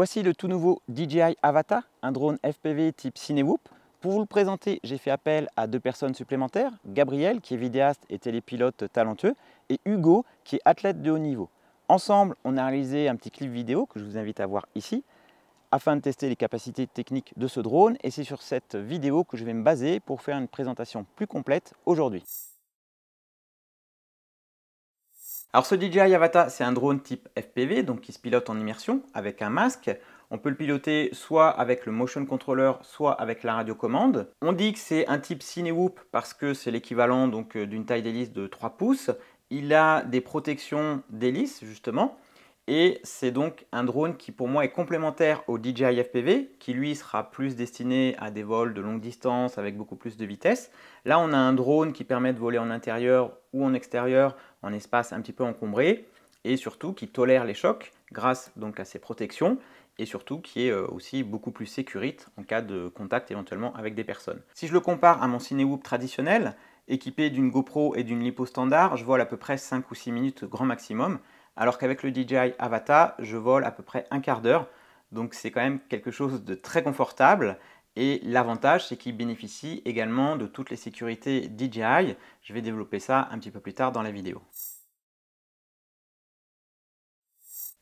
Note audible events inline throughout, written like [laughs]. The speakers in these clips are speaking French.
Voici le tout nouveau DJI Avata, un drone FPV type Cinewhoop. Pour vous le présenter, j'ai fait appel à deux personnes supplémentaires, Gabriel qui est vidéaste et télépilote talentueux, et Hugo qui est athlète de haut niveau. Ensemble, on a réalisé un petit clip vidéo que je vous invite à voir ici, afin de tester les capacités techniques de ce drone, et c'est sur cette vidéo que je vais me baser pour faire une présentation plus complète aujourd'hui. Alors ce DJI Avata, c'est un drone type FPV, donc qui se pilote en immersion avec un masque. On peut le piloter soit avec le motion controller, soit avec la radiocommande. On dit que c'est un type CineWhoop parce que c'est l'équivalent donc euh, d'une taille d'hélice de 3 pouces. Il a des protections d'hélice justement. Et c'est donc un drone qui pour moi est complémentaire au DJI FPV, qui lui sera plus destiné à des vols de longue distance avec beaucoup plus de vitesse. Là, on a un drone qui permet de voler en intérieur ou en extérieur, en espace un petit peu encombré, et surtout qui tolère les chocs grâce donc à ses protections et surtout qui est euh, aussi beaucoup plus sécurite en cas de contact éventuellement avec des personnes. Si je le compare à mon Cinewhoop traditionnel, équipé d'une GoPro et d'une Lipo standard, je vole à peu près 5 ou 6 minutes grand maximum, alors qu'avec le DJI Avata, je vole à peu près un quart d'heure. Donc c'est quand même quelque chose de très confortable. Et l'avantage, c'est qu'il bénéficie également de toutes les sécurités DJI. Je vais développer ça un petit peu plus tard dans la vidéo.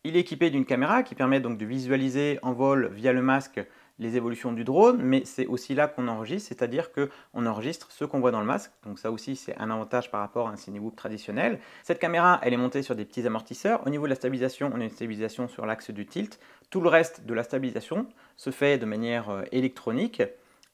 Il est équipé d'une caméra qui permet donc de visualiser en vol via le masque les évolutions du drone, mais c'est aussi là qu'on enregistre, c'est-à-dire qu'on enregistre ce qu'on voit dans le masque. Donc ça aussi, c'est un avantage par rapport à un Cinewhoop traditionnel. Cette caméra, elle est montée sur des petits amortisseurs. Au niveau de la stabilisation, on a une stabilisation sur l'axe du tilt. Tout le reste de la stabilisation se fait de manière euh, électronique.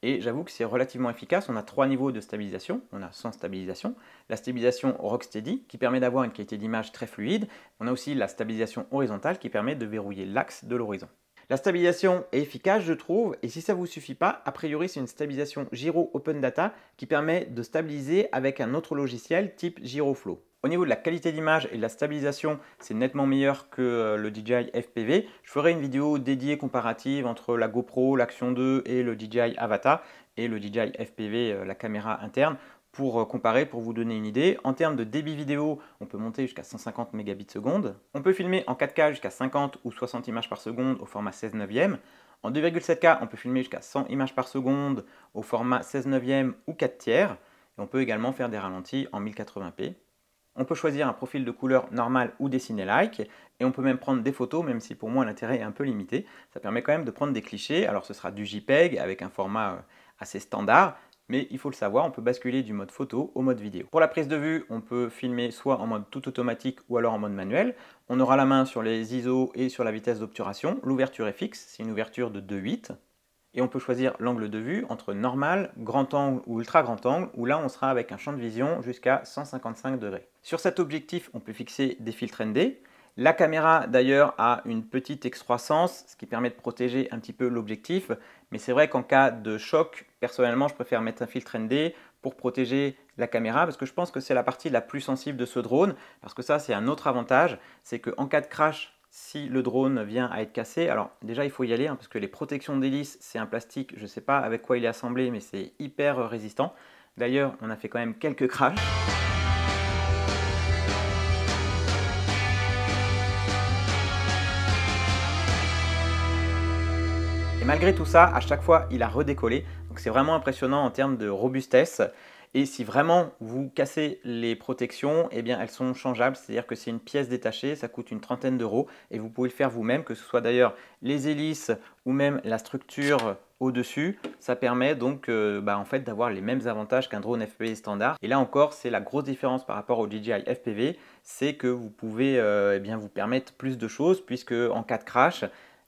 Et j'avoue que c'est relativement efficace. On a trois niveaux de stabilisation. On a sans stabilisation, la stabilisation Steady, qui permet d'avoir une qualité d'image très fluide. On a aussi la stabilisation horizontale qui permet de verrouiller l'axe de l'horizon. La stabilisation est efficace, je trouve, et si ça ne vous suffit pas, a priori, c'est une stabilisation Giro Open Data qui permet de stabiliser avec un autre logiciel type Giroflow. Au niveau de la qualité d'image et de la stabilisation, c'est nettement meilleur que euh, le DJI FPV. Je ferai une vidéo dédiée comparative entre la GoPro, l'Action 2 et le DJI Avata et le DJI FPV, euh, la caméra interne pour euh, comparer, pour vous donner une idée. En termes de débit vidéo, on peut monter jusqu'à 150 mégabits seconde. On peut filmer en 4K jusqu'à 50 ou 60 images par seconde au format 16 neuvième. En 2,7K, on peut filmer jusqu'à 100 images par seconde au format 16 neuvième ou 4 tiers. Et on peut également faire des ralentis en 1080p. On peut choisir un profil de couleur normal ou dessiné like, et on peut même prendre des photos, même si pour moi l'intérêt est un peu limité. Ça permet quand même de prendre des clichés, alors ce sera du JPEG avec un format euh, assez standard, mais il faut le savoir, on peut basculer du mode photo au mode vidéo. Pour la prise de vue, on peut filmer soit en mode tout automatique ou alors en mode manuel. On aura la main sur les ISO et sur la vitesse d'obturation. L'ouverture est fixe, c'est une ouverture de 2.8. Et on peut choisir l'angle de vue entre normal, grand angle ou ultra grand angle, où là on sera avec un champ de vision jusqu'à 155 degrés. Sur cet objectif, on peut fixer des filtres ND. La caméra d'ailleurs a une petite excroissance, ce qui permet de protéger un petit peu l'objectif, mais c'est vrai qu'en cas de choc, personnellement, je préfère mettre un filtre ND pour protéger la caméra parce que je pense que c'est la partie la plus sensible de ce drone. Parce que ça, c'est un autre avantage, c'est qu'en cas de crash, si le drone vient à être cassé, alors déjà il faut y aller hein, parce que les protections d'hélice, c'est un plastique, je ne sais pas avec quoi il est assemblé, mais c'est hyper résistant. D'ailleurs, on a fait quand même quelques crashs. malgré tout ça, à chaque fois, il a redécollé. Donc c'est vraiment impressionnant en termes de robustesse. Et si vraiment vous cassez les protections, eh bien elles sont changeables, c'est-à-dire que c'est une pièce détachée, ça coûte une trentaine d'euros et vous pouvez le faire vous-même, que ce soit d'ailleurs les hélices ou même la structure au-dessus. Ça permet donc euh, bah, en fait d'avoir les mêmes avantages qu'un drone FPV standard. Et là encore, c'est la grosse différence par rapport au DJI FPV, c'est que vous pouvez euh, eh bien, vous permettre plus de choses puisque en cas de crash,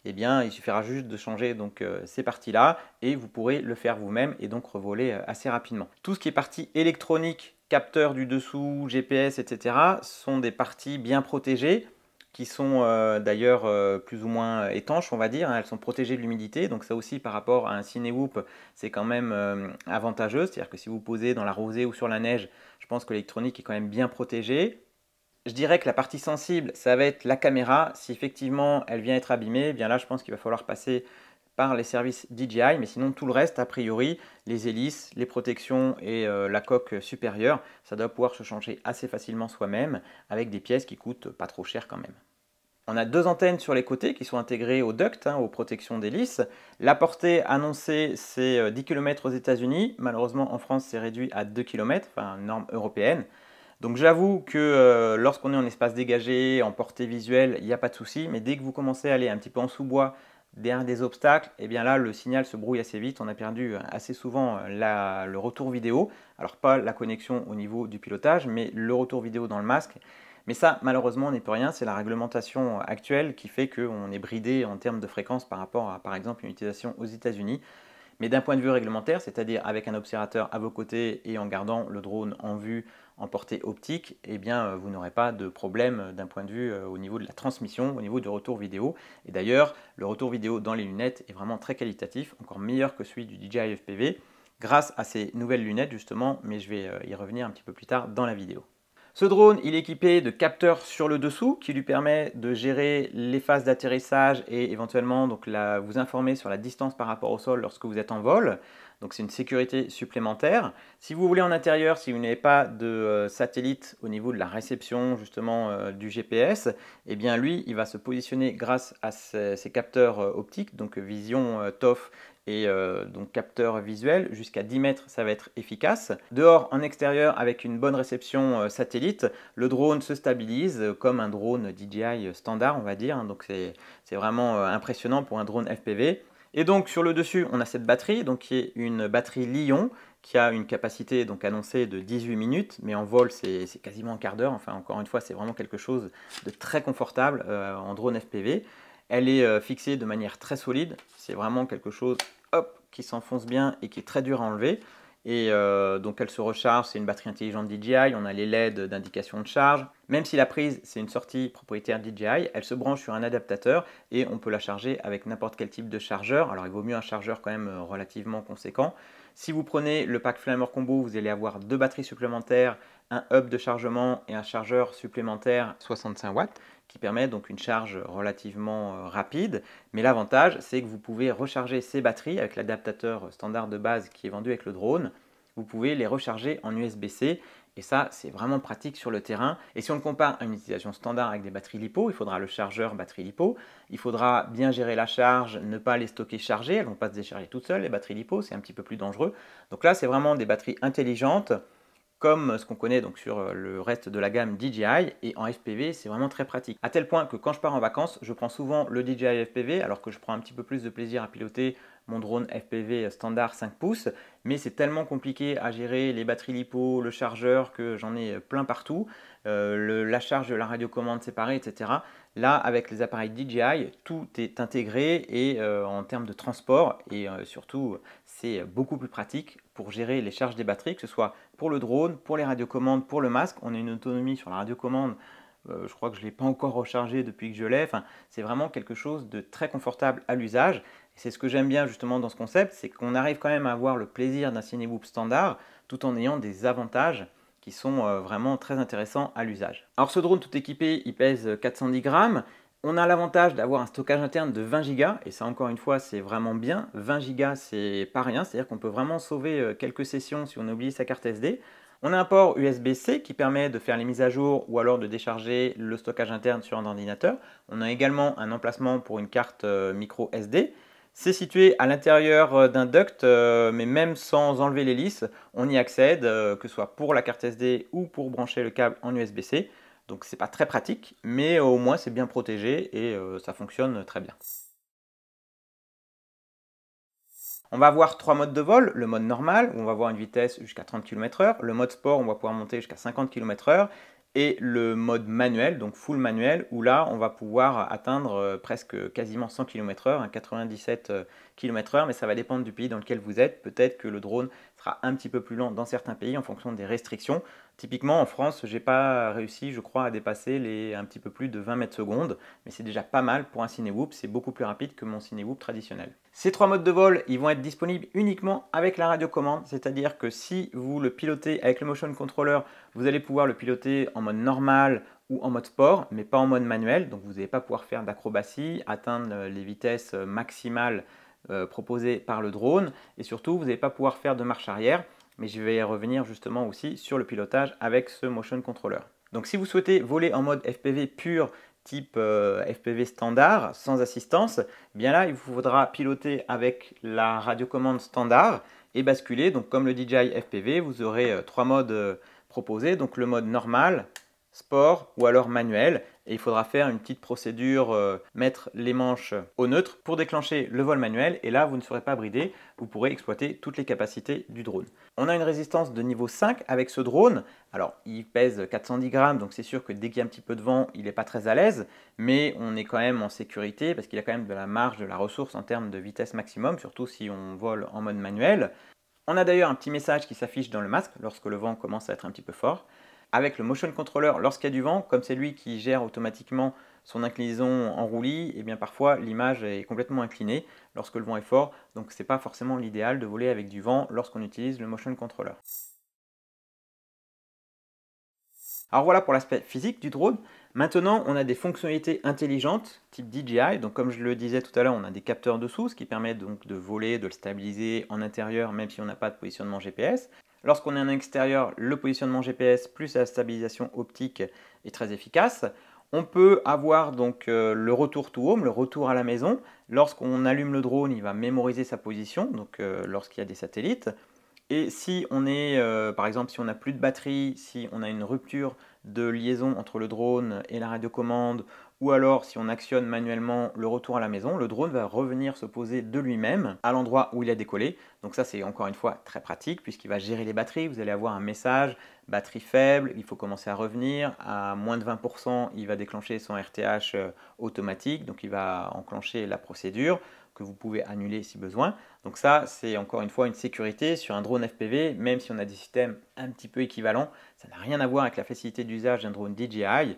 eh bien, il suffira juste de changer donc euh, ces parties-là et vous pourrez le faire vous-même et donc revoler euh, assez rapidement. Tout ce qui est partie électronique, capteur du dessous, GPS, etc. sont des parties bien protégées qui sont euh, d'ailleurs plus ou moins étanches, on va dire. Hein. Elles sont protégées de l'humidité. Donc ça aussi, par rapport à un Cinewoop, c'est quand même avantageux. C'est-à-dire que si vous posez dans la rosée ou sur la neige, je pense que l'électronique est quand même bien protégée je dirais que la partie sensible, ça va être la caméra. Si effectivement elle vient être abîmée, eh bien là je pense qu'il va falloir passer par les services DJI, mais sinon tout le reste, a priori, les hélices, les protections et euh, la coque supérieure, ça doit pouvoir se changer assez facilement soi-même avec des pièces qui coûtent pas trop cher quand même. On a deux antennes sur les côtés qui sont intégrées au duct, hein, aux protections d'hélices. La portée annoncée, c'est 10 euh, km aux États-Unis. Malheureusement, en France, c'est réduit à 2 km, enfin, norme européenne. Donc j'avoue que euh, lorsqu'on est en espace dégagé, en portée visuelle, il n'y a pas de souci, mais dès que vous commencez à aller un petit peu en sous-bois, derrière des obstacles, et eh bien là le signal se brouille assez vite, on a perdu euh, assez souvent euh, le retour vidéo, alors pas la connexion au niveau du pilotage, mais le retour vidéo dans le masque. Mais ça, malheureusement, n'est pour rien. C'est la réglementation actuelle qui fait qu'on est bridé en termes de fréquence par rapport à, par exemple, une utilisation aux États-Unis. Mais d'un point de vue réglementaire, c'est-à-dire avec un observateur à vos côtés et en gardant le drone en vue en portée optique, eh bien, euh, vous n'aurez pas de problème d'un point de vue euh, au niveau de la transmission, au niveau du retour vidéo. Et d'ailleurs, le retour vidéo dans les lunettes est vraiment très qualitatif, encore meilleur que celui du DJI FPV, grâce à ces nouvelles lunettes justement, mais je vais euh, y revenir un petit peu plus tard dans la vidéo. Ce drone, il est équipé de capteurs sur le dessous qui lui permet de gérer les phases d'atterrissage et éventuellement donc la, vous informer sur la distance par rapport au sol lorsque vous êtes en vol. Donc c'est une sécurité supplémentaire. Si vous voulez en intérieur, si vous n'avez pas de euh, satellite au niveau de la réception justement euh, du GPS, eh bien lui, il va se positionner grâce à ses, capteurs euh, optiques, donc vision, TOF et donc capteur visuel jusqu'à 10 mètres ça va être efficace. Dehors en extérieur avec une bonne réception satellite, le drone se stabilise comme un drone DJI standard on va dire, donc c'est vraiment impressionnant pour un drone FPV. Et donc sur le dessus, on a cette batterie, donc qui est une batterie Lyon, qui a une capacité donc annoncée de 18 minutes, mais en vol c'est quasiment un quart d'heure. Enfin, encore une fois, c'est vraiment quelque chose de très confortable euh, en drone FPV. Elle est euh, fixée de manière très solide. C'est vraiment quelque chose hop, qui s'enfonce bien et qui est très dur à enlever. Et euh, donc elle se recharge, c'est une batterie intelligente DJI, on a les LED d'indication de charge. Même si la prise, c'est une sortie propriétaire DJI, elle se branche sur un adaptateur et on peut la charger avec n'importe quel type de chargeur. Alors il vaut mieux un chargeur quand même euh, relativement conséquent. Si vous prenez le pack flamer Combo, vous allez avoir deux batteries supplémentaires un hub de chargement et un chargeur supplémentaire 65 watts qui permet donc une charge relativement euh, rapide. Mais l'avantage, c'est que vous pouvez recharger ces batteries avec l'adaptateur standard de base qui est vendu avec le drone. Vous pouvez les recharger en USB-C et ça, c'est vraiment pratique sur le terrain. Et si on le compare à une utilisation standard avec des batteries LiPo, il faudra le chargeur batterie LiPo. Il faudra bien gérer la charge, ne pas les stocker chargées. Elles ne vont pas se décharger toutes seules, les batteries LiPo, c'est un petit peu plus dangereux. Donc là, c'est vraiment des batteries intelligentes comme ce qu'on connaît donc sur euh, le reste de la gamme DJI et en FPV c'est vraiment très pratique. À tel point que quand je pars en vacances, je prends souvent le DJI FPV alors que je prends un petit peu plus de plaisir à piloter mon drone FPV standard 5 pouces, mais c'est tellement compliqué à gérer les batteries lipo, le chargeur que j'en ai euh, plein partout, euh, la charge de la radiocommande séparée, etc. Là, avec les appareils DJI, tout est intégré et en termes de transport et surtout c'est beaucoup plus pratique pour gérer les charges des batteries, que ce soit pour le drone, pour les radiocommandes, pour le masque. On a une autonomie sur la radiocommande, euh, je crois que je ne l'ai pas encore rechargée depuis que je l'ai. c'est vraiment quelque chose de très confortable à l'usage. c'est ce que j'aime bien justement dans ce concept, c'est qu'on arrive quand même à avoir le plaisir d'un Cineboop standard tout en ayant des avantages qui sont euh, vraiment très intéressants à l'usage. Alors ce drone tout équipé, il pèse 410 euh, grammes. On a l'avantage d'avoir un stockage interne de 20 Go, et ça encore une fois c'est vraiment bien. 20 Go c'est pas rien, c'est-à-dire qu'on peut vraiment sauver euh, quelques sessions si on oublie sa carte SD. On a un port USB-C qui permet de faire les mises à jour ou alors de décharger le stockage interne sur un ordinateur. On a également un emplacement pour une carte euh, micro SD. C'est situé à l'intérieur euh, d'un duct, mais même sans enlever l'hélice, on y accède, que ce soit pour la carte SD ou pour brancher le câble en USB-C. Donc c'est pas très pratique, mais au moins c'est bien protégé et euh, ça fonctionne très bien. On va avoir trois modes de vol, le mode normal, où on va avoir une vitesse jusqu'à 30 km/h, le mode sport, on va pouvoir monter jusqu'à 50 km/h, et le mode manuel, donc full manuel, où là on va pouvoir atteindre euh, presque quasiment 100 km/h, 97 km/h, mais ça va dépendre du pays dans lequel vous êtes. Peut-être que le drone un petit peu plus lent dans certains pays en fonction des restrictions. Typiquement en France, j'ai pas réussi, je crois, à dépasser les un petit peu plus de 20 mètres secondes, mais c'est déjà pas mal pour un CineWhoop, c'est beaucoup plus rapide que mon CineWhoop traditionnel. Ces trois modes de vol, ils vont être disponibles uniquement avec la radiocommande, c'est-à-dire que si vous le pilotez avec le motion controller, vous allez pouvoir le piloter en mode normal ou en mode sport, mais pas en mode manuel, donc vous n'allez pas pouvoir faire d'acrobatie, atteindre les vitesses maximales euh, proposé par le drone. Et surtout, vous n'allez pas pouvoir faire de marche arrière, mais je vais revenir justement aussi sur le pilotage avec ce motion controller. Donc si vous souhaitez voler en mode FPV pur, type euh, FPV standard, sans assistance, eh bien là, il vous faudra piloter avec la radiocommande standard et basculer. Donc comme le DJI FPV, vous aurez euh, trois modes proposés. Donc le mode normal, sport ou alors manuel et il faudra faire une petite procédure, euh, mettre les manches au neutre pour déclencher le vol manuel et là vous ne serez pas bridé, vous pourrez exploiter toutes les capacités du drone. On a une résistance de niveau 5 avec ce drone, alors il pèse 410 grammes donc c'est sûr que dès qu'il y a un petit peu de vent il n'est pas très à l'aise mais on est quand même en sécurité parce qu'il a quand même de la marge, de la ressource en termes de vitesse maximum surtout si on vole en mode manuel. On a d'ailleurs un petit message qui s'affiche dans le masque lorsque le vent commence à être un petit peu fort avec le motion controller, lorsqu'il y a du vent, comme c'est lui qui gère automatiquement son inclinaison en roulis, et eh bien parfois l'image est complètement inclinée lorsque le vent est fort, donc ce n'est pas forcément l'idéal de voler avec du vent lorsqu'on utilise le motion controller. Alors voilà pour l'aspect physique du drone. Maintenant, on a des fonctionnalités intelligentes type DJI. Donc comme je le disais tout à l'heure, on a des capteurs dessous, ce qui permet donc de voler, de le stabiliser en intérieur, même si on n'a pas de positionnement GPS. Lorsqu'on est en extérieur, le positionnement GPS plus la stabilisation optique est très efficace. On peut avoir donc euh, le retour to home, le retour à la maison. Lorsqu'on allume le drone, il va mémoriser sa position, donc euh, lorsqu'il y a des satellites. Et si on est, euh, par exemple, si on n'a plus de batterie, si on a une rupture de liaison entre le drone et la commande, ou alors si on actionne manuellement le retour à la maison, le drone va revenir se poser de lui-même à l'endroit où il a décollé. Donc ça c'est encore une fois très pratique puisqu'il va gérer les batteries, vous allez avoir un message batterie faible, il faut commencer à revenir, à moins de 20% il va déclencher son RTH euh, automatique, donc il va enclencher la procédure que vous pouvez annuler si besoin. Donc ça, c'est encore une fois une sécurité sur un drone FPV, même si on a des systèmes un petit peu équivalents, ça n'a rien à voir avec la facilité d'usage d'un drone DJI.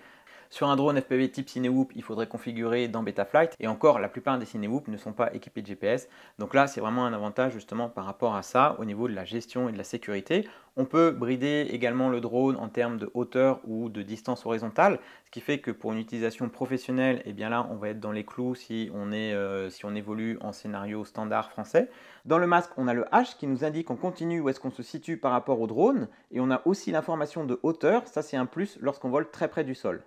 Sur un drone FPV type CineWhoop, il faudrait configurer dans Betaflight. Et encore, la plupart des CineWhoop ne sont pas équipés de GPS. Donc là, c'est vraiment un avantage justement par rapport à ça au niveau de la gestion et de la sécurité. On peut brider également le drone en termes de hauteur ou de distance horizontale, ce qui fait que pour une utilisation professionnelle, eh bien là, on va être dans les clous si on, euh, si on évolue en scénario standard français. Dans le masque, on a le H qui nous indique en continue où est-ce qu'on se situe par rapport au drone, et on a aussi l'information de hauteur, ça c'est un plus lorsqu'on vole très près du sol.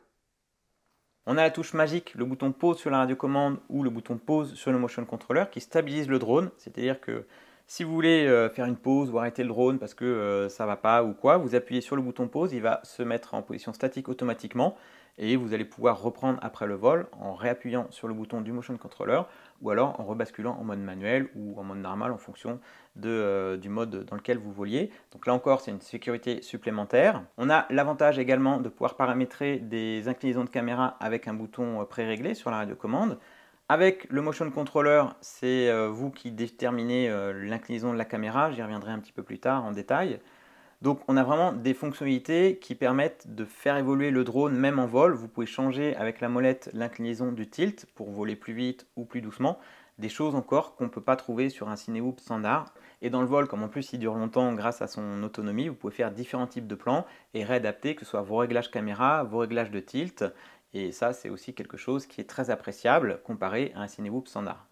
On a la touche magique, le bouton pause sur la radiocommande ou le bouton pause sur le motion controller qui stabilise le drone, c'est-à-dire que si vous voulez euh, faire une pause ou arrêter le drone parce que euh, ça va pas ou quoi, vous appuyez sur le bouton pause, il va se mettre en position statique automatiquement et vous allez pouvoir reprendre après le vol en réappuyant sur le bouton du motion controller ou alors en rebasculant en mode manuel ou en mode normal en fonction euh, du mode dans lequel vous voliez. Donc là encore, c'est une sécurité supplémentaire. On a l'avantage également de pouvoir paramétrer des inclinaisons de caméra avec un bouton euh, pré-réglé sur la radio-commande. Avec le motion controller, c'est euh, vous qui déterminez l'inclinaison de la caméra, j'y reviendrai un petit peu plus tard en détail. Donc on a vraiment des fonctionnalités qui permettent de faire évoluer le drone même en vol. Vous pouvez changer avec la molette l'inclinaison du tilt pour voler plus vite ou plus doucement. Des choses encore qu'on ne peut pas trouver sur un Cinewhoop standard. Et dans le vol, comme en plus il dure longtemps grâce à son autonomie, vous pouvez faire différents types de plans et réadapter que ce soit vos réglages caméra, vos réglages de tilt. Et ça c'est aussi quelque chose qui est très appréciable comparé à un Cinewhoop standard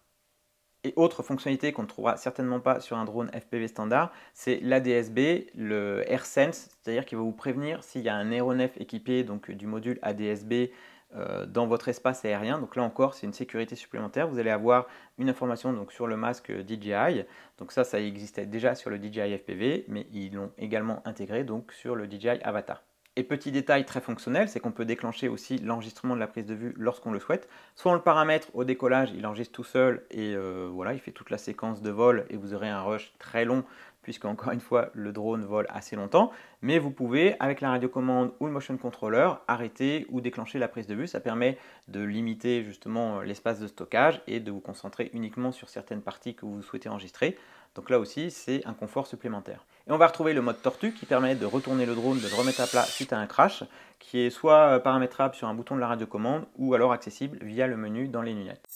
et autre fonctionnalité qu'on ne trouvera certainement pas sur un drone FPV standard, c'est l'ADSB, le AirSense, c'est-à-dire qu'il va vous prévenir s'il y a un aéronef équipé donc, du module ADSB euh, dans votre espace aérien. Donc là encore, c'est une sécurité supplémentaire. Vous allez avoir une information donc, sur le masque DJI. Donc ça, ça existait déjà sur le DJI FPV, mais ils l'ont également intégré donc, sur le DJI Avatar. Et petit détail très fonctionnel, c'est qu'on peut déclencher aussi l'enregistrement de la prise de vue lorsqu'on le souhaite. Soit on le paramètre au décollage, il enregistre tout seul et euh, voilà, il fait toute la séquence de vol et vous aurez un rush très long puisque encore une fois le drone vole assez longtemps. Mais vous pouvez avec la radiocommande ou le motion controller arrêter ou déclencher la prise de vue. Ça permet de limiter justement euh, l'espace de stockage et de vous concentrer uniquement sur certaines parties que vous souhaitez enregistrer. Donc là aussi c'est un confort supplémentaire. Et on va retrouver le mode tortue qui permet de retourner le drone, de le remettre à plat suite à un crash, qui est soit euh, paramétrable sur un bouton de la radiocommande ou alors accessible via le menu dans les lunettes.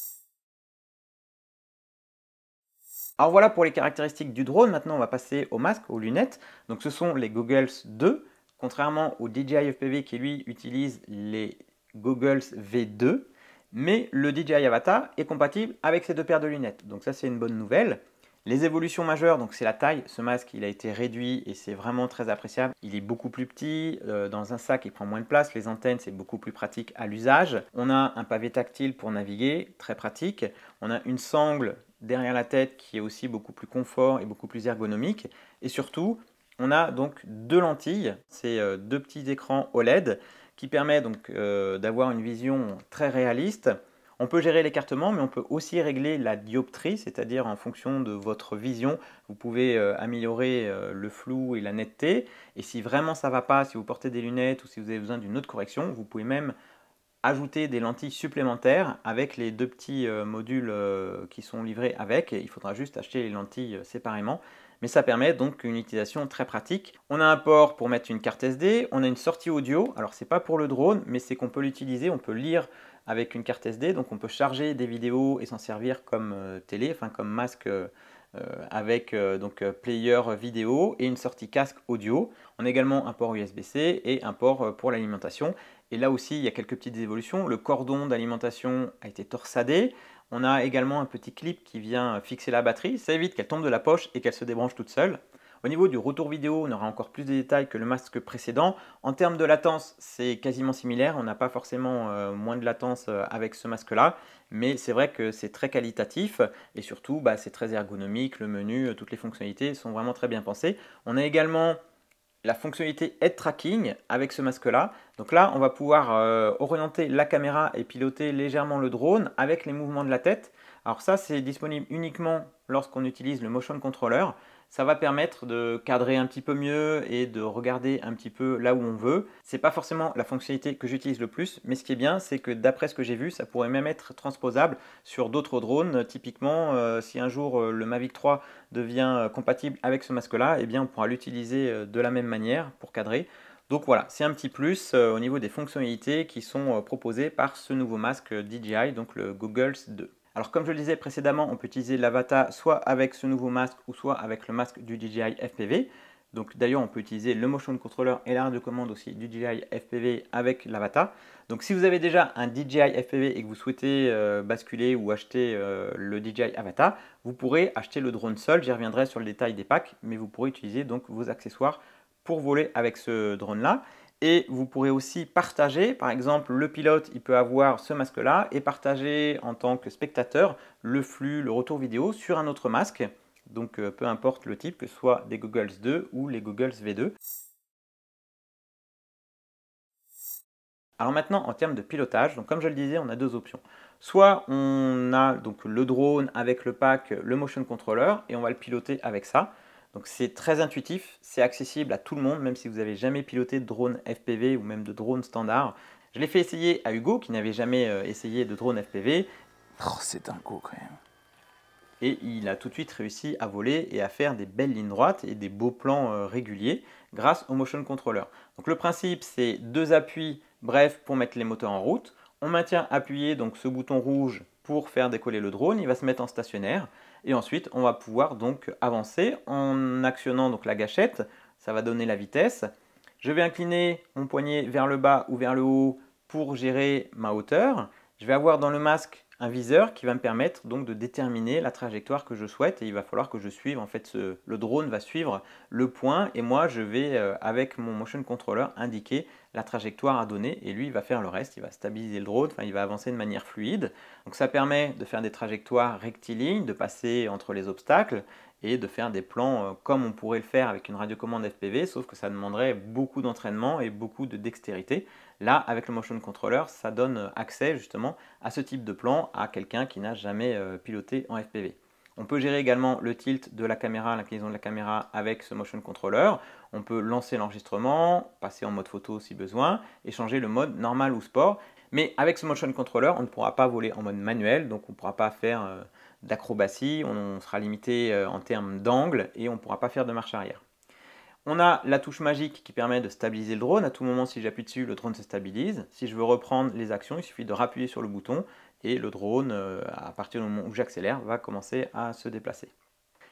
Alors voilà pour les caractéristiques du drone, maintenant on va passer au masque, aux lunettes. Donc ce sont les Goggles 2, contrairement au DJI FPV qui lui utilise les Goggles V2, mais le DJI Avatar est compatible avec ces deux paires de lunettes. Donc ça c'est une bonne nouvelle. Les évolutions majeures, donc c'est la taille. Ce masque, il a été réduit et c'est vraiment très appréciable. Il est beaucoup plus petit, euh, dans un sac, il prend moins de place. Les antennes, c'est beaucoup plus pratique à l'usage. On a un pavé tactile pour naviguer, très pratique. On a une sangle derrière la tête qui est aussi beaucoup plus confort et beaucoup plus ergonomique. Et surtout, on a donc deux lentilles, c'est euh, deux petits écrans OLED qui permettent donc euh, d'avoir une vision très réaliste on peut gérer l'écartement, mais on peut aussi régler la dioptrie, c'est-à-dire en fonction de votre vision, vous pouvez euh, améliorer euh, le flou et la netteté. Et si vraiment ça ne va pas, si vous portez des lunettes ou si vous avez besoin d'une autre correction, vous pouvez même ajouter des lentilles supplémentaires avec les deux petits euh, modules qui sont livrés avec. il faudra juste acheter les lentilles séparément mais ça permet donc une utilisation très pratique. On a un port pour mettre une carte SD, on a une sortie audio, alors c'est pas pour le drone, mais c'est qu'on peut l'utiliser, on peut lire avec une carte SD. Donc on peut charger des vidéos et s'en servir comme euh, télé, enfin comme masque euh, avec euh, donc player vidéo et une sortie casque audio. On a également un port USB-C et un port pour l'alimentation. Et là aussi, il y a quelques petites évolutions. Le cordon d'alimentation a été torsadé. On a également un petit clip qui vient fixer la batterie. Ça évite qu'elle tombe de la poche et qu'elle se débranche toute seule. Au niveau du retour vidéo, on aura encore plus de détails que le masque précédent. En termes de latence, c'est quasiment similaire. On n'a pas forcément euh, moins de latence euh, avec ce masque-là, mais c'est vrai que c'est très qualitatif et surtout, bah, c'est très ergonomique. Le menu, euh, toutes les fonctionnalités sont vraiment très bien pensées. On a également la fonctionnalité head tracking avec ce masque-là. Donc là, on va pouvoir orienter la caméra et piloter légèrement le drone avec les mouvements de la tête. Alors ça, c'est disponible uniquement lorsqu'on utilise le motion controller ça va permettre de cadrer un petit peu mieux et de regarder un petit peu là où on veut. C'est pas forcément la fonctionnalité que j'utilise le plus, mais ce qui est bien, c'est que d'après ce que j'ai vu, ça pourrait même être transposable sur d'autres drones. Typiquement, euh, si un jour euh, le Mavic 3 devient euh, compatible avec ce masque-là, eh bien on pourra l'utiliser de la même manière pour cadrer. Donc voilà, c'est un petit plus au niveau des fonctionnalités qui sont proposées par ce nouveau masque DJI, donc le Google's 2. Alors comme je le disais précédemment, on peut utiliser l'Avata soit avec ce nouveau masque ou soit avec le masque du DJI FPV. Donc d'ailleurs, on peut utiliser le motion controller et l'arrière de commande aussi du DJI FPV avec l'Avata. Donc si vous avez déjà un DJI FPV et que vous souhaitez euh, basculer ou acheter euh, le DJI Avata, vous pourrez acheter le drone seul, j'y reviendrai sur le détail des packs, mais vous pourrez utiliser donc vos accessoires pour voler avec ce drone là. Et vous pourrez aussi partager, par exemple, le pilote, il peut avoir ce masque-là et partager en tant que spectateur le flux, le retour vidéo sur un autre masque. Donc euh, peu importe le type, que ce soit des Googles 2 ou les Googles V2. Alors maintenant, en termes de pilotage, donc comme je le disais, on a deux options. Soit on a donc le drone avec le pack, le motion controller, et on va le piloter avec ça. Donc c'est très intuitif, c'est accessible à tout le monde, même si vous n'avez jamais piloté de drone FPV ou même de drone standard. Je l'ai fait essayer à Hugo, qui n'avait jamais euh, essayé de drone FPV. Oh, c'est un coup quand même. Et il a tout de suite réussi à voler et à faire des belles lignes droites et des beaux plans euh, réguliers grâce au motion controller. Donc le principe, c'est deux appuis, bref, pour mettre les moteurs en route. On maintient appuyé donc ce bouton rouge pour faire décoller le drone, il va se mettre en stationnaire. Et ensuite, on va pouvoir donc avancer en actionnant donc la gâchette. Ça va donner la vitesse. Je vais incliner mon poignet vers le bas ou vers le haut pour gérer ma hauteur. Je vais avoir dans le masque un viseur qui va me permettre donc de déterminer la trajectoire que je souhaite et il va falloir que je suive en fait ce, le drone va suivre le point et moi je vais euh, avec mon motion controller indiquer la trajectoire à donner et lui va faire le reste, il va stabiliser le drone, enfin il va avancer de manière fluide. Donc ça permet de faire des trajectoires rectilignes, de passer entre les obstacles et de faire des plans euh, comme on pourrait le faire avec une radiocommande FPV, sauf que ça demanderait beaucoup d'entraînement et beaucoup de dextérité. Là, avec le motion controller, ça donne euh, accès justement à ce type de plan à quelqu'un qui n'a jamais euh, piloté en FPV. On peut gérer également le tilt de la caméra, l'inclinaison de la caméra avec ce motion controller. On peut lancer l'enregistrement, passer en mode photo si besoin, et changer le mode normal ou sport. Mais avec ce motion controller, on ne pourra pas voler en mode manuel, donc on ne pourra pas faire euh, d'acrobatie, on, sera limité euh, en termes d'angle et on ne pourra pas faire de marche arrière. On a la touche magique qui permet de stabiliser le drone. À tout moment, si j'appuie dessus, le drone se stabilise. Si je veux reprendre les actions, il suffit de rappuyer sur le bouton et le drone, euh, à partir du moment où j'accélère, va commencer à se déplacer.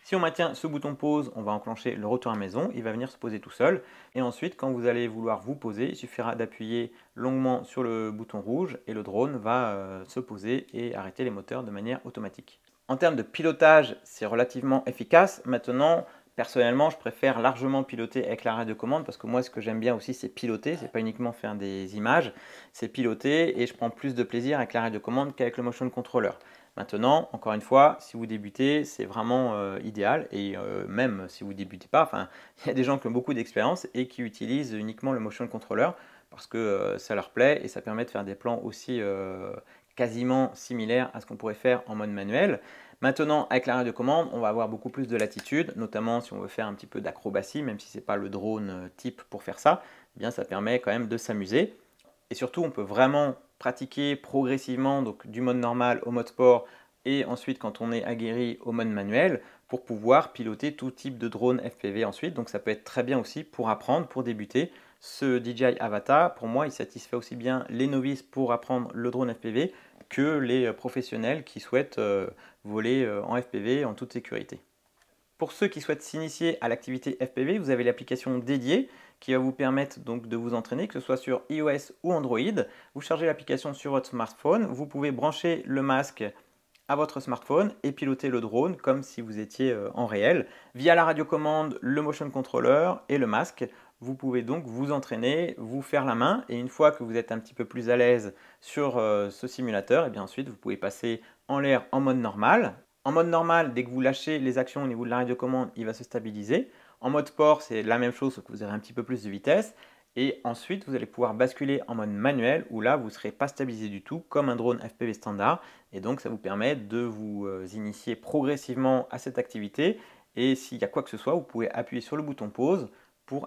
Si on maintient ce bouton pause, on va enclencher le retour à maison, il va venir se poser tout seul. Et ensuite, quand vous allez vouloir vous poser, il suffira d'appuyer longuement sur le bouton rouge et le drone va euh, se poser et arrêter les moteurs de manière automatique. En termes de pilotage, c'est relativement efficace. Maintenant, Personnellement, je préfère largement piloter avec l'arrêt de commande parce que moi, ce que j'aime bien aussi, c'est piloter. C'est pas uniquement faire des images, c'est piloter et je prends plus de plaisir avec l'arrêt de commande qu'avec le motion controller. Maintenant, encore une fois, si vous débutez, c'est vraiment euh, idéal. Et euh, même si vous débutez pas, [laughs] il y a des gens qui ont beaucoup d'expérience et qui utilisent uniquement le motion controller parce que euh, ça leur plaît et ça permet de faire des plans aussi quasiment similaires à ce qu'on pourrait faire en mode manuel. Maintenant, avec de commande, on va avoir beaucoup plus de latitude, notamment si on veut faire un petit peu d'acrobatie, même si ce n'est pas le drone euh, type pour faire ça, eh bien ça permet quand même de s'amuser. Et surtout, on peut vraiment pratiquer progressivement donc du mode normal au mode sport et ensuite quand on est aguerri au mode manuel pour pouvoir piloter tout type de drone FPV ensuite. Donc ça peut être très bien aussi pour apprendre, pour débuter. Ce DJI Avata, pour moi, il satisfait aussi bien les novices pour apprendre le drone FPV que les professionnels qui souhaitent euh, voler euh, en FPV en toute sécurité. Pour ceux qui souhaitent s'initier à l'activité FPV, vous avez l'application dédiée qui va vous permettre donc de vous entraîner, que ce soit sur iOS ou Android. Vous chargez l'application sur votre smartphone, vous pouvez brancher le masque à votre smartphone et piloter le drone comme si vous étiez euh, en réel via la radiocommande, le motion controller et le masque. Vous pouvez donc vous entraîner, vous faire la main, et une fois que vous êtes un petit peu plus à l'aise sur euh, ce simulateur, et eh bien ensuite vous pouvez passer en l'air en mode normal. En mode normal, dès que vous lâchez les actions au niveau de la de commande, il va se stabiliser. En mode sport, c'est la même chose, sauf que vous aurez un petit peu plus de vitesse. Et ensuite, vous allez pouvoir basculer en mode manuel où là, vous ne serez pas stabilisé du tout comme un drone FPV standard. Et donc, ça vous permet de vous euh, initier progressivement à cette activité. Et s'il y a quoi que ce soit, vous pouvez appuyer sur le bouton pause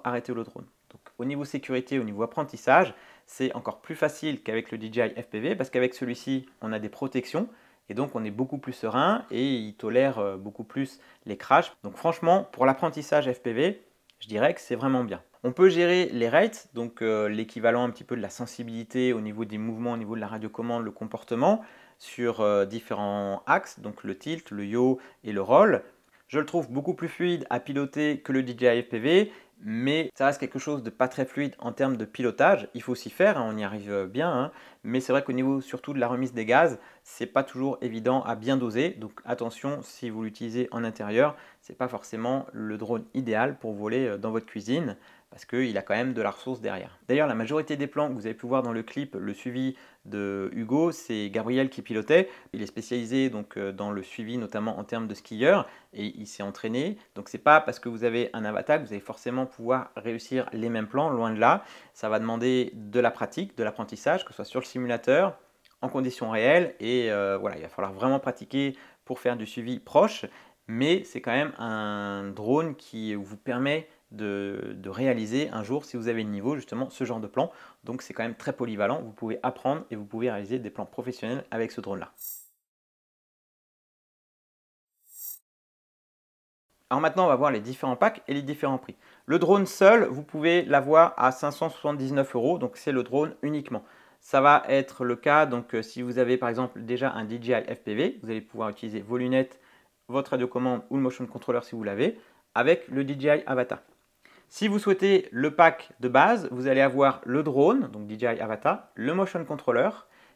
arrêter le drone. Donc, au niveau sécurité, au niveau apprentissage, c'est encore plus facile qu'avec le DJI FPV parce qu'avec celui-ci, on a des protections et donc on est beaucoup plus serein et il tolère euh, beaucoup plus les crashs. Donc franchement, pour l'apprentissage FPV, je dirais que c'est vraiment bien. On peut gérer les rates, donc euh, l'équivalent un petit peu de la sensibilité au niveau des mouvements, au niveau de la radiocommande, le comportement sur euh, différents axes, donc le tilt, le yo et le roll. Je le trouve beaucoup plus fluide à piloter que le DJI FPV mais ça reste quelque chose de pas très fluide en termes de pilotage. Il faut s'y faire, hein, on y arrive euh, bien, hein. mais c'est vrai qu'au niveau surtout de la remise des gaz, c'est pas toujours évident à bien doser. Donc attention, si vous l'utilisez en intérieur, c'est pas forcément le drone idéal pour voler euh, dans votre cuisine parce qu'il a quand même de la ressource derrière. D'ailleurs, la majorité des plans que vous avez pu voir dans le clip, le suivi de Hugo, c'est Gabriel qui pilotait. Il est spécialisé donc euh, dans le suivi, notamment en termes de skieur, et il s'est entraîné. Donc c'est pas parce que vous avez un avatar vous allez forcément pouvoir réussir les mêmes plans, loin de là. Ça va demander de la pratique, de l'apprentissage, que ce soit sur le simulateur, en conditions réelles, et euh, voilà, il va falloir vraiment pratiquer pour faire du suivi proche. Mais c'est quand même un drone qui vous permet de, réaliser un jour, si vous avez le niveau, justement ce genre de plan. Donc c'est quand même très polyvalent, vous pouvez apprendre et vous pouvez réaliser des plans professionnels avec ce drone-là. Alors maintenant, on va voir les différents packs et les différents prix. Le drone seul, vous pouvez l'avoir à 579 euros, donc c'est le drone uniquement. Ça va être le cas, donc euh, si vous avez par exemple déjà un DJI FPV, vous allez pouvoir utiliser vos lunettes, votre radiocommande ou le motion controller si vous l'avez, avec le DJI Avatar. Si vous souhaitez le pack de base, vous allez avoir le drone, donc DJI Avata, le motion controller,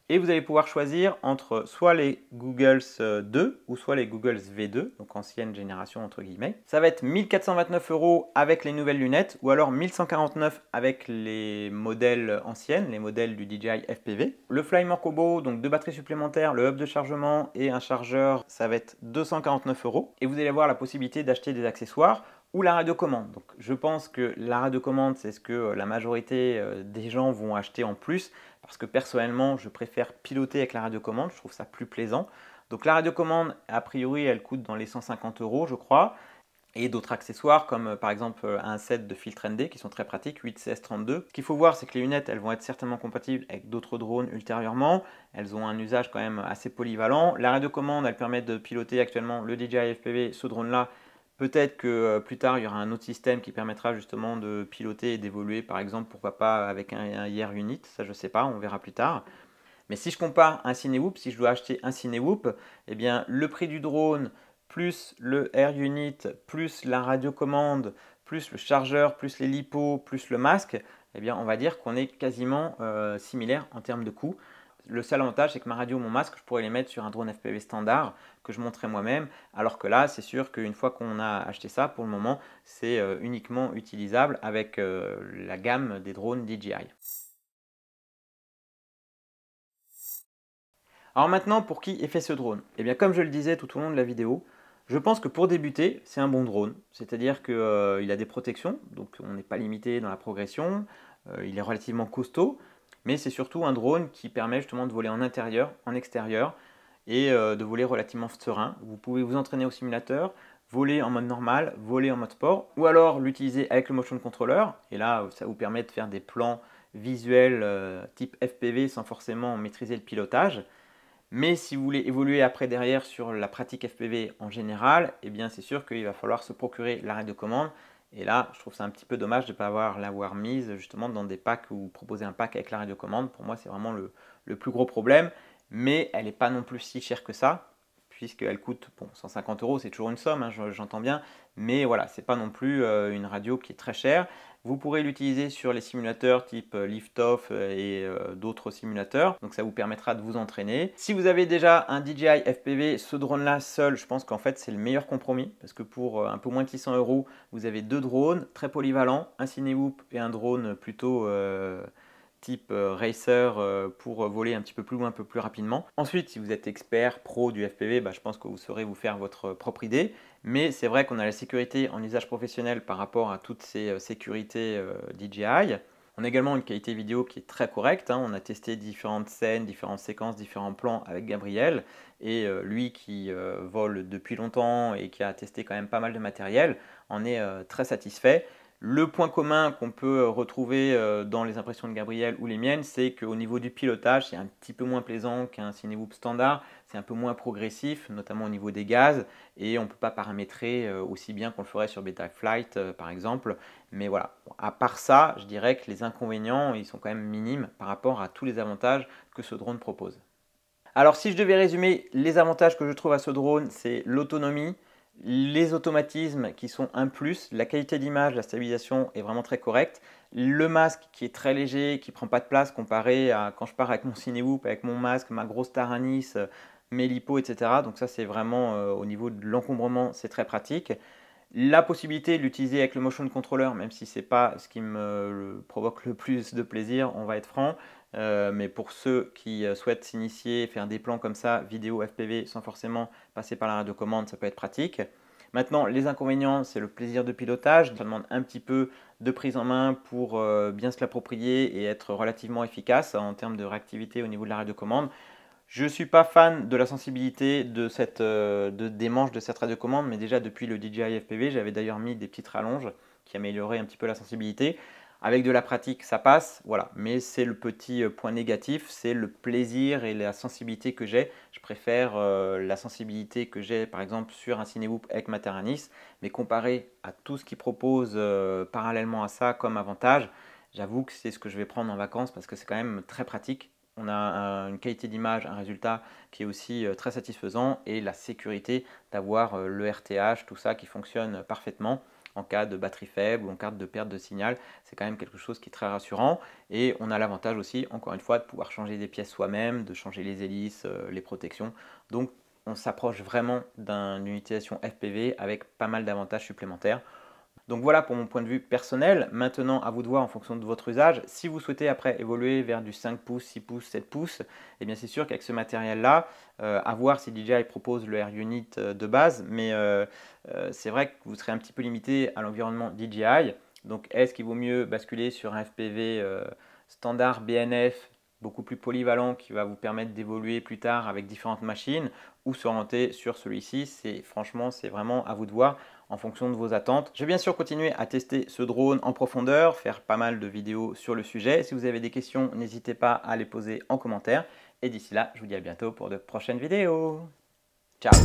et vous allez pouvoir choisir entre soit les Googles 2 euh, ou soit les Googles V2, donc ancienne génération entre guillemets. Ça va être 1429 euros avec les nouvelles lunettes ou alors 1149 avec les modèles anciennes, les modèles du DJI FPV. Le Flyman Kobo, donc deux batteries supplémentaires, le hub de chargement et un chargeur, ça va être 249 euros. Et vous allez avoir la possibilité d'acheter des accessoires ou la radio Donc, je pense que la radio-commande, c'est ce que euh, la majorité euh, des gens vont acheter en plus, parce que personnellement, je préfère piloter avec la radio-commande. je trouve ça plus plaisant. Donc la radio-commande, a priori, elle coûte dans les 150 euros, je crois, et d'autres accessoires comme euh, par exemple un set de filtre ND qui sont très pratiques, 8CS32. Ce qu'il faut voir, c'est que les lunettes, elles vont être certainement compatibles avec d'autres drones ultérieurement. Elles ont un usage quand même assez polyvalent. La radio-commande, elle permet de piloter actuellement le DJI FPV, ce drone-là, Peut-être que euh, plus tard, il y aura un autre système qui permettra justement de piloter et d'évoluer, par exemple, pourquoi pas avec un, Air unit, ça je ne sais pas, on verra plus tard. Mais si je compare un CineWhoop, si je dois acheter un CineWhoop, eh bien le prix du drone plus le Air Unit, plus la radiocommande, plus le chargeur, plus les lipos, plus le masque, eh bien on va dire qu'on est quasiment euh, similaire en termes de coût. Le seul avantage, c'est que ma radio, mon masque, je pourrais les mettre sur un drone FPV standard que je montrais moi-même. Alors que là, c'est sûr qu'une fois qu'on a acheté ça, pour le moment, c'est euh, uniquement utilisable avec euh, la gamme des drones DJI. Alors maintenant, pour qui est fait ce drone Et eh bien, comme je le disais tout au long de la vidéo, je pense que pour débuter, c'est un bon drone. C'est-à-dire qu'il euh, a des protections, donc on n'est pas limité dans la progression. il est relativement costaud mais c'est surtout un drone qui permet justement de voler en intérieur, en extérieur, et euh, de voler relativement serein. Vous pouvez vous entraîner au simulateur, voler en mode normal, voler en mode sport, ou alors l'utiliser avec le motion controller, et là ça vous permet de faire des plans visuels euh, type FPV sans forcément maîtriser le pilotage. Mais si vous voulez évoluer après derrière sur la pratique FPV en général, eh bien c'est sûr qu'il va falloir se procurer l'arrêt de commande et là, je trouve ça un petit peu dommage de ne pas avoir, l'avoir mise justement dans des packs ou proposer un pack avec la radio-commande. Pour moi, c'est vraiment le, plus gros problème. Mais elle n'est pas non plus si chère que ça puisqu'elle coûte bon, 150 euros, c'est toujours une somme, hein, j'entends bien, mais voilà, c'est pas non plus euh, une radio qui est très chère. Vous pourrez l'utiliser sur les simulateurs type euh, Liftoff euh, et d'autres simulateurs, donc ça vous permettra de vous entraîner. Si vous avez déjà un DJI FPV, ce drone-là seul, je pense qu'en fait c'est le meilleur compromis, parce que pour un peu moins de 600 euros, vous avez deux drones très polyvalents, un Cinewoop et un drone plutôt type euh, racer euh, pour euh, voler un petit peu plus loin, un peu plus rapidement. Ensuite, si vous êtes expert, pro du FPV, bah, je pense que vous saurez vous faire votre propre idée. Mais c'est vrai qu'on a la sécurité en usage professionnel par rapport à toutes ces sécurités DJI. On a également une qualité vidéo qui est très correcte. Hein. On a testé différentes scènes, différentes séquences, différents plans avec Gabriel. Et lui qui vole depuis longtemps et qui a testé quand même pas mal de matériel, en est très satisfait. Le point commun qu'on peut euh, retrouver euh, dans les impressions de Gabriel ou les miennes, c'est qu'au niveau du pilotage, c'est un petit peu moins plaisant qu'un Cinewoop standard, c'est un peu moins progressif, notamment au niveau des gaz, et on ne peut pas paramétrer euh, aussi bien qu'on le ferait sur Betaflight par exemple. Mais voilà, à part ça, je dirais que les inconvénients, ils sont quand même minimes par rapport à tous les avantages que ce drone propose. Alors si je devais résumer les avantages que je trouve à ce drone, c'est l'autonomie, les automatismes qui sont un plus, la qualité d'image, la stabilisation est vraiment très correcte. Le masque qui est très léger, qui prend pas de place comparé à quand je pars avec mon Cinewoop, avec mon masque, ma grosse Taranis, mes lipos, etc. Donc ça c'est vraiment euh, au niveau de l'encombrement, c'est très pratique. La possibilité de l'utiliser avec le motion controller, même si c'est pas ce qui me euh, provoque le plus de plaisir, on va être franc. Euh, mais pour ceux qui euh, souhaitent s'initier, faire des plans comme ça, vidéo, FPV, sans forcément passer par la radio-commande ça peut être pratique. Maintenant, les inconvénients, c'est le plaisir de pilotage. Ça demande un petit peu de prise en main pour euh, bien se l'approprier et être relativement efficace en termes de réactivité au niveau de la radio-commande Je ne suis pas fan de la sensibilité de cette, de, des manches de cette radiocommande, mais déjà depuis le DJI FPV, j'avais d'ailleurs mis des petites rallonges qui amélioraient un petit peu la sensibilité. Avec de la pratique, ça passe, voilà. Mais c'est le petit euh, point négatif, c'est le plaisir et la sensibilité que j'ai. Je préfère euh, la sensibilité que j'ai, par exemple, sur un Cinéwhoop avec Materanis, mais comparé à tout ce qu'ils proposent euh, parallèlement à ça comme avantage, j'avoue que c'est ce que je vais prendre en vacances parce que c'est quand même très pratique. On a une qualité d'image, un résultat qui est aussi très satisfaisant et la sécurité d'avoir le RTH, tout ça qui fonctionne parfaitement en cas de batterie faible ou en cas de perte de signal. C'est quand même quelque chose qui est très rassurant. Et on a l'avantage aussi, encore une fois, de pouvoir changer des pièces soi-même, de changer les hélices, euh, les protections. Donc on s'approche vraiment d'une utilisation FPV avec pas mal d'avantages supplémentaires. Donc voilà pour mon point de vue personnel. Maintenant, à vous de voir en fonction de votre usage. Si vous souhaitez après évoluer vers du 5 pouces, 6 pouces, 7 pouces, eh bien c'est sûr qu'avec ce matériel-là, euh, à voir si DJI propose le Air Unit euh, de base, mais euh, c'est vrai que vous serez un petit peu limité à l'environnement DJI. Donc est-ce qu'il vaut mieux basculer sur un FPV standard BNF beaucoup plus polyvalent qui va vous permettre d'évoluer plus tard avec différentes machines ou se s'orienter sur celui-ci, c'est franchement c'est vraiment à vous de voir en fonction de vos attentes. Je vais bien sûr continuer à tester ce drone en profondeur, faire pas mal de vidéos sur le sujet. Si vous avez des questions, n'hésitez pas à les poser en commentaire. Et d'ici là, je vous dis à bientôt pour de prochaines vidéos. Ciao